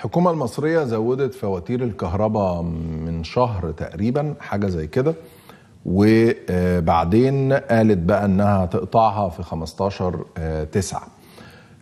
الحكومة المصرية زودت فواتير الكهرباء من شهر تقريبا حاجة زي كده وبعدين قالت بقى انها تقطعها في 15 9 آه،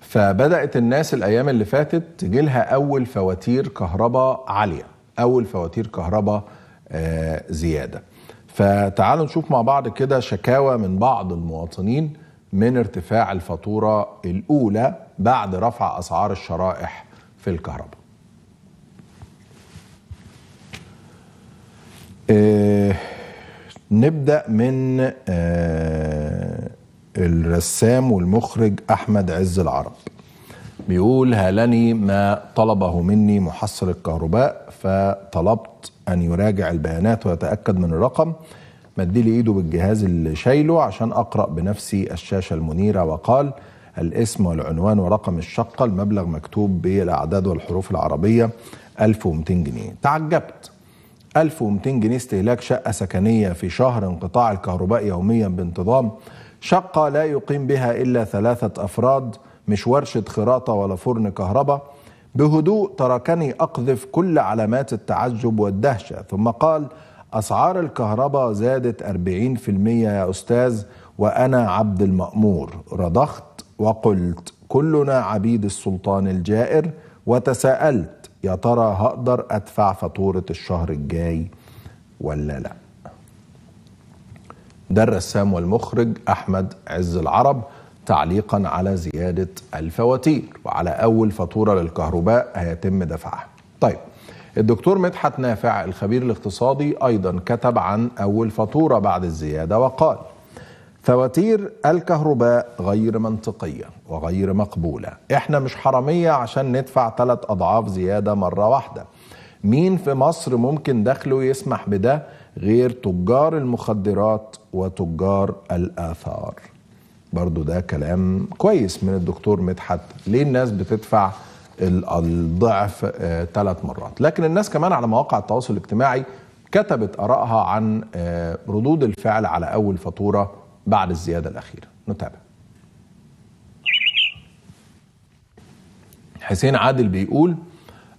فبدأت الناس الأيام اللي فاتت تجيلها أول فواتير كهرباء عالية أول فواتير كهرباء آه، زيادة فتعالوا نشوف مع بعض كده شكاوى من بعض المواطنين من ارتفاع الفاتورة الأولى بعد رفع أسعار الشرائح في الكهرباء آه نبدا من آه الرسام والمخرج احمد عز العرب بيقول هالني ما طلبه مني محصل الكهرباء فطلبت ان يراجع البيانات ويتاكد من الرقم مدلي لي ايده بالجهاز اللي شايله عشان اقرا بنفسي الشاشه المنيره وقال الاسم والعنوان ورقم الشقه المبلغ مكتوب بالاعداد والحروف العربيه 1200 جنيه تعجبت 1200 جنيه استهلاك شقة سكنية في شهر انقطاع الكهرباء يوميا بانتظام شقة لا يقيم بها إلا ثلاثة أفراد مش ورشة خراطة ولا فرن كهرباء بهدوء تركني أقذف كل علامات التعجب والدهشة ثم قال أسعار الكهرباء زادت 40% يا أستاذ وأنا عبد المأمور رضخت وقلت كلنا عبيد السلطان الجائر وتساءلت يا ترى هقدر ادفع فاتوره الشهر الجاي ولا لا ده الرسام والمخرج احمد عز العرب تعليقا على زياده الفواتير وعلى اول فاتوره للكهرباء هيتم دفعها طيب الدكتور مدحت نافع الخبير الاقتصادي ايضا كتب عن اول فاتوره بعد الزياده وقال فواتير الكهرباء غير منطقية وغير مقبولة احنا مش حرامية عشان ندفع ثلاث أضعاف زيادة مرة واحدة مين في مصر ممكن دخله يسمح بده غير تجار المخدرات وتجار الآثار برضو ده كلام كويس من الدكتور مدحت ليه الناس بتدفع الضعف ثلاث آه، مرات لكن الناس كمان على مواقع التواصل الاجتماعي كتبت آرائها عن آه، ردود الفعل على أول فاتورة بعد الزيادة الأخيرة نتابع حسين عادل بيقول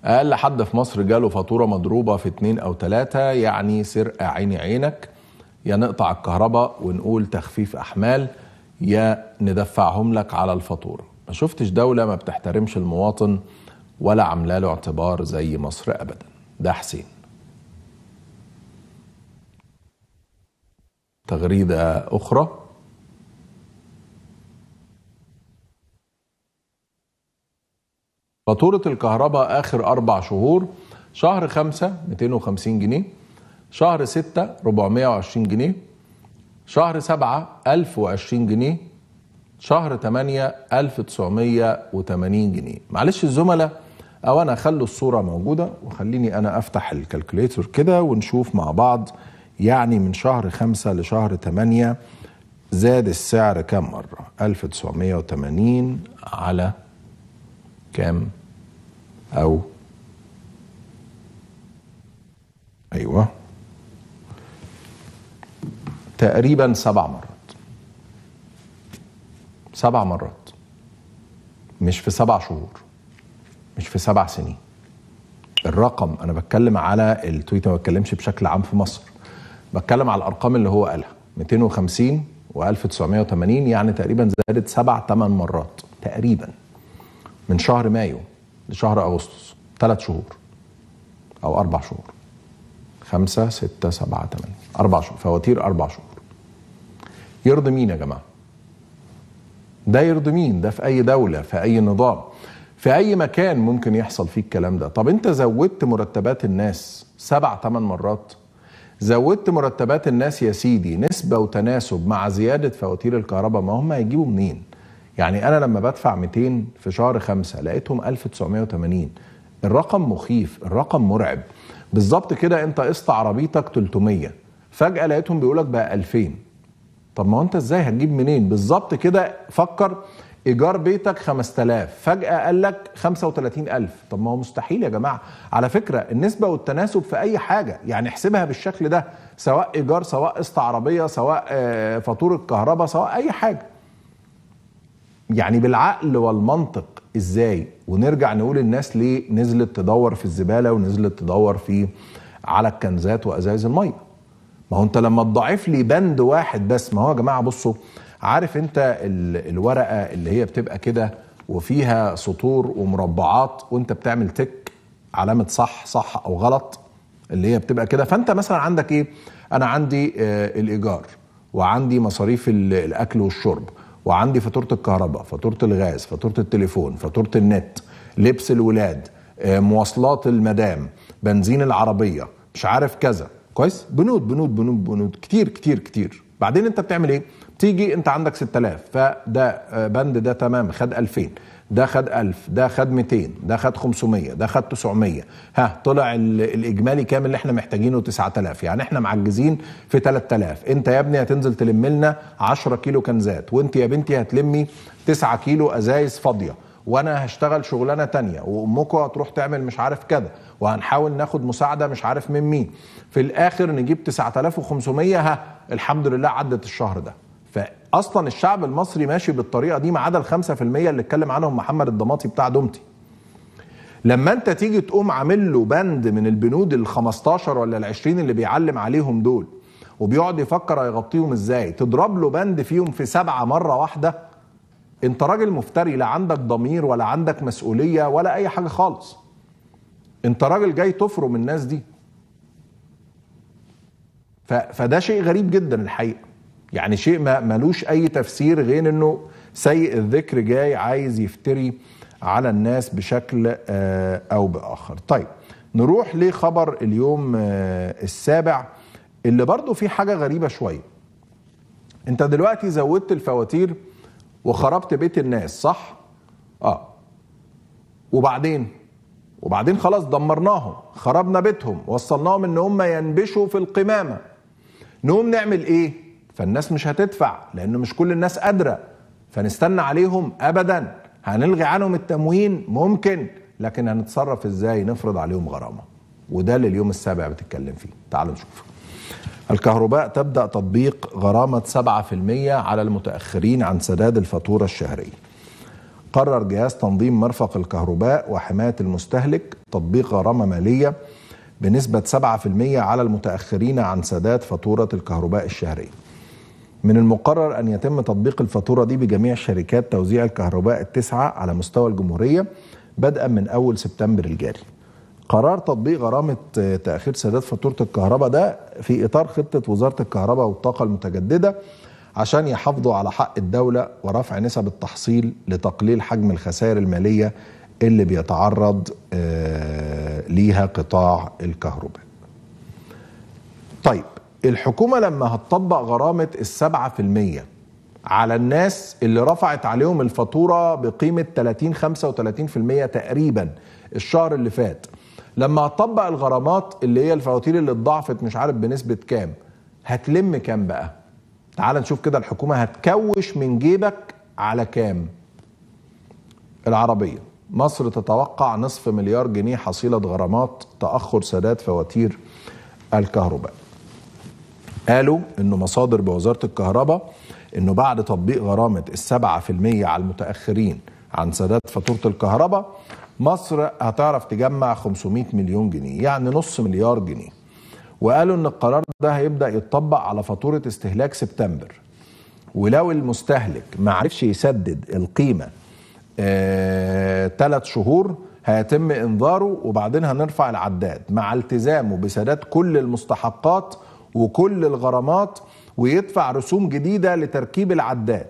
أقل حد في مصر جاله فاتورة مضروبة في اتنين أو تلاتة يعني سرقة عيني عينك يا نقطع الكهرباء ونقول تخفيف أحمال يا ندفعهم لك على الفاتورة ما شفتش دولة ما بتحترمش المواطن ولا عامله له اعتبار زي مصر أبدا ده حسين تغريده اخرى فاتورة الكهرباء آخر أربع شهور شهر خمسة 250 جنيه شهر ستة 420 جنيه شهر سبعة 1020 جنيه شهر تمانية 1980 جنيه معلش الزملاء أو أنا خلوا الصورة موجودة وخليني أنا أفتح الكالكوليتر كده ونشوف مع بعض يعني من شهر خمسة لشهر تمانية زاد السعر كم مرة 1980 على كام أو أيوة تقريبا سبع مرات سبع مرات مش في سبع شهور مش في سبع سنين الرقم انا بتكلم على التويتر ما بتكلمش بشكل عام في مصر بتكلم على الارقام اللي هو قالها 250 و1980 يعني تقريبا زادت سبع ثمان مرات تقريبا من شهر مايو لشهر اغسطس ثلاث شهور او اربع شهور خمسة ستة سبعة ثمانية أربع شهور فواتير أربع شهور يرضي مين يا جماعة؟ ده يرضي مين؟ ده في أي دولة في أي نظام في أي مكان ممكن يحصل فيه الكلام ده طب أنت زودت مرتبات الناس سبع ثمان مرات زودت مرتبات الناس يا سيدي نسبه وتناسب مع زياده فواتير الكهرباء ما هم هيجيبوا منين؟ يعني انا لما بدفع 200 في شهر 5 لقيتهم 1980 الرقم مخيف الرقم مرعب بالظبط كده انت قسط عربيتك 300 فجاه لقيتهم بيقولك بقى 2000 طب ما هو انت ازاي هتجيب منين بالظبط كده فكر ايجار بيتك 5000 فجاه قال لك 35000 طب ما هو مستحيل يا جماعه على فكره النسبه والتناسب في اي حاجه يعني احسبها بالشكل ده سواء ايجار سواء قسط عربيه سواء آه، فاتوره كهرباء سواء اي حاجه يعني بالعقل والمنطق ازاي ونرجع نقول الناس ليه نزلت تدور في الزباله ونزلت تدور في على الكنزات وازايز الميه ما هو انت لما تضاعف لي بند واحد بس ما هو يا جماعه بصوا عارف انت الورقه اللي هي بتبقى كده وفيها سطور ومربعات وانت بتعمل تك علامه صح صح او غلط اللي هي بتبقى كده فانت مثلا عندك ايه انا عندي آه الايجار وعندي مصاريف الاكل والشرب وعندي فاتوره الكهرباء فاتوره الغاز فاتوره التليفون فاتوره النت لبس الولاد آه مواصلات المدام بنزين العربيه مش عارف كذا كويس بنود بنود بنود بنود كتير كتير كتير بعدين انت بتعمل ايه تيجي انت عندك 6000 فده آه، بند ده تمام خد 2000 ده خد 1000 ده خد 200 ده خد 500 ده خد 900 ها طلع الاجمالي كام اللي احنا محتاجينه 9000 يعني احنا معجزين في 3000 انت يا ابني هتنزل تلم لنا 10 كيلو كنزات وانت يا بنتي هتلمي 9 كيلو ازايز فاضيه وانا هشتغل شغلانه تانية وامكم هتروح تعمل مش عارف كذا وهنحاول ناخد مساعده مش عارف من مين في الاخر نجيب 9500 ها الحمد لله عدت الشهر ده اصلا الشعب المصري ماشي بالطريقه دي ما عدا ال 5% اللي اتكلم عنهم محمد الضماطي بتاع دومتي لما انت تيجي تقوم عامل له بند من البنود ال 15 ولا ال 20 اللي بيعلم عليهم دول وبيقعد يفكر هيغطيهم ازاي تضرب له بند فيهم في سبعه مره واحده انت راجل مفتري لا عندك ضمير ولا عندك مسؤوليه ولا اي حاجه خالص انت راجل جاي تفرم الناس دي فده شيء غريب جدا الحقيقه يعني شيء ما ملوش أي تفسير غير أنه سيء الذكر جاي عايز يفتري على الناس بشكل آه، أو بآخر طيب نروح لخبر اليوم آه، السابع اللي برضه فيه حاجة غريبة شوية انت دلوقتي زودت الفواتير وخربت بيت الناس صح اه وبعدين وبعدين خلاص دمرناهم خربنا بيتهم وصلناهم ان هم ينبشوا في القمامه نقوم نعمل ايه فالناس مش هتدفع لانه مش كل الناس قادره فنستنى عليهم ابدا هنلغي عنهم التموين ممكن لكن هنتصرف ازاي نفرض عليهم غرامه وده اللي اليوم السابع بتتكلم فيه تعالوا نشوف الكهرباء تبدا تطبيق غرامه 7% على المتاخرين عن سداد الفاتوره الشهريه قرر جهاز تنظيم مرفق الكهرباء وحماية المستهلك تطبيق غرامة مالية بنسبة 7% على المتأخرين عن سداد فاتورة الكهرباء الشهرية من المقرر أن يتم تطبيق الفاتورة دي بجميع شركات توزيع الكهرباء التسعة على مستوى الجمهورية بدءا من أول سبتمبر الجاري قرار تطبيق غرامة آه، تأخير سداد فاتورة الكهرباء ده في إطار خطة وزارة الكهرباء والطاقة المتجددة عشان يحافظوا على حق الدولة ورفع نسب التحصيل لتقليل حجم الخسائر المالية اللي بيتعرض آه، ليها قطاع الكهرباء طيب الحكومة لما هتطبق غرامة السبعة في المية على الناس اللي رفعت عليهم الفاتورة بقيمة 30-35% تقريبا الشهر اللي فات لما هتطبق الغرامات اللي هي الفواتير اللي اتضاعفت مش عارف بنسبة كام هتلم كام بقى تعال نشوف كده الحكومة هتكوش من جيبك على كام العربية مصر تتوقع نصف مليار جنيه حصيلة غرامات تأخر سداد فواتير الكهرباء قالوا انه مصادر بوزاره الكهرباء انه بعد تطبيق غرامه السبعة في المية على المتاخرين عن سداد فاتوره الكهرباء مصر هتعرف تجمع 500 مليون جنيه يعني نص مليار جنيه وقالوا ان القرار ده هيبدا يتطبق على فاتوره استهلاك سبتمبر ولو المستهلك ما عرفش يسدد القيمه ثلاث آه شهور هيتم انذاره وبعدين هنرفع العداد مع التزامه بسداد كل المستحقات وكل الغرامات ويدفع رسوم جديدة لتركيب العداد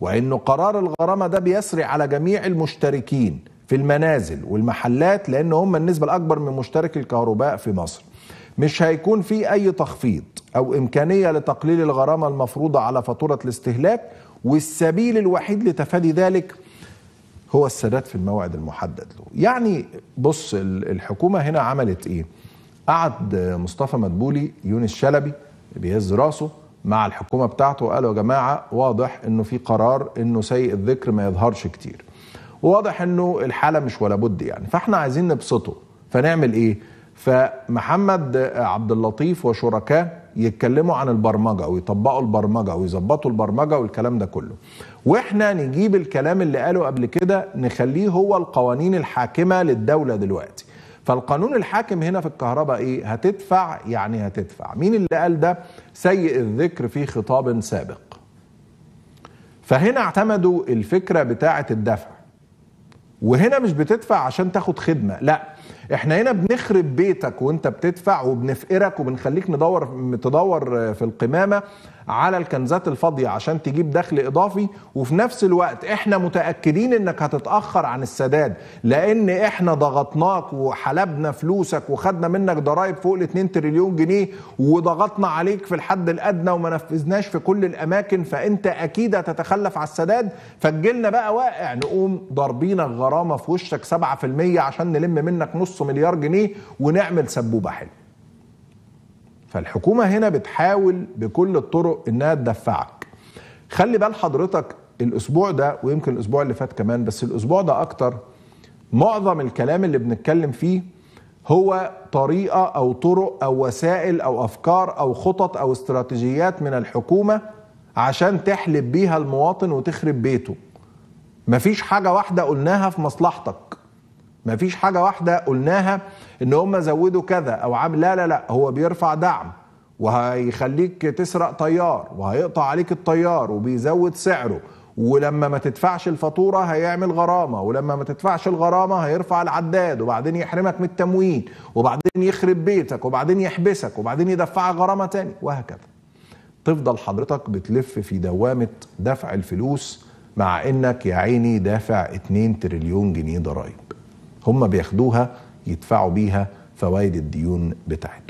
وأنه قرار الغرامة ده بيسري على جميع المشتركين في المنازل والمحلات لأن هم النسبة الأكبر من مشترك الكهرباء في مصر مش هيكون في أي تخفيض أو إمكانية لتقليل الغرامة المفروضة على فاتورة الاستهلاك والسبيل الوحيد لتفادي ذلك هو السداد في الموعد المحدد له يعني بص الحكومة هنا عملت إيه قعد مصطفى مدبولي يونس شلبي بيهز راسه مع الحكومه بتاعته وقالوا يا جماعه واضح انه في قرار انه سيء الذكر ما يظهرش كتير وواضح انه الحاله مش ولا بد يعني فاحنا عايزين نبسطه فنعمل ايه فمحمد عبد اللطيف وشركاه يتكلموا عن البرمجه ويطبقوا البرمجه ويظبطوا البرمجه والكلام ده كله واحنا نجيب الكلام اللي قاله قبل كده نخليه هو القوانين الحاكمه للدوله دلوقتي فالقانون الحاكم هنا في الكهرباء ايه هتدفع يعني هتدفع مين اللي قال ده سيء الذكر في خطاب سابق فهنا اعتمدوا الفكرة بتاعة الدفع وهنا مش بتدفع عشان تاخد خدمة لا احنا هنا بنخرب بيتك وانت بتدفع وبنفقرك وبنخليك ندور تدور في القمامة على الكنزات الفاضيه عشان تجيب دخل اضافي وفي نفس الوقت احنا متاكدين انك هتتاخر عن السداد لان احنا ضغطناك وحلبنا فلوسك وخدنا منك ضرائب فوق ال 2 تريليون جنيه وضغطنا عليك في الحد الادنى وما نفذناش في كل الاماكن فانت اكيد هتتخلف على السداد فجلنا بقى واقع نقوم ضاربينك غرامه في وشك 7% عشان نلم منك نص مليار جنيه ونعمل سبوبه حلوه فالحكومه هنا بتحاول بكل الطرق انها تدفعك خلي بال حضرتك الاسبوع ده ويمكن الاسبوع اللي فات كمان بس الاسبوع ده اكتر معظم الكلام اللي بنتكلم فيه هو طريقه او طرق او وسائل او افكار او خطط او استراتيجيات من الحكومه عشان تحلب بيها المواطن وتخرب بيته مفيش حاجه واحده قلناها في مصلحتك ما فيش حاجه واحده قلناها ان هم زودوا كذا او عامل لا لا لا هو بيرفع دعم وهيخليك تسرق طيار وهيقطع عليك الطيار وبيزود سعره ولما ما تدفعش الفاتورة هيعمل غرامة ولما ما تدفعش الغرامة هيرفع العداد وبعدين يحرمك من التموين وبعدين يخرب بيتك وبعدين يحبسك وبعدين يدفع غرامة تاني وهكذا تفضل حضرتك بتلف في دوامة دفع الفلوس مع انك يا عيني دافع 2 تريليون جنيه ضرائب هم بياخدوها يدفعوا بيها فوائد الديون بتاعتهم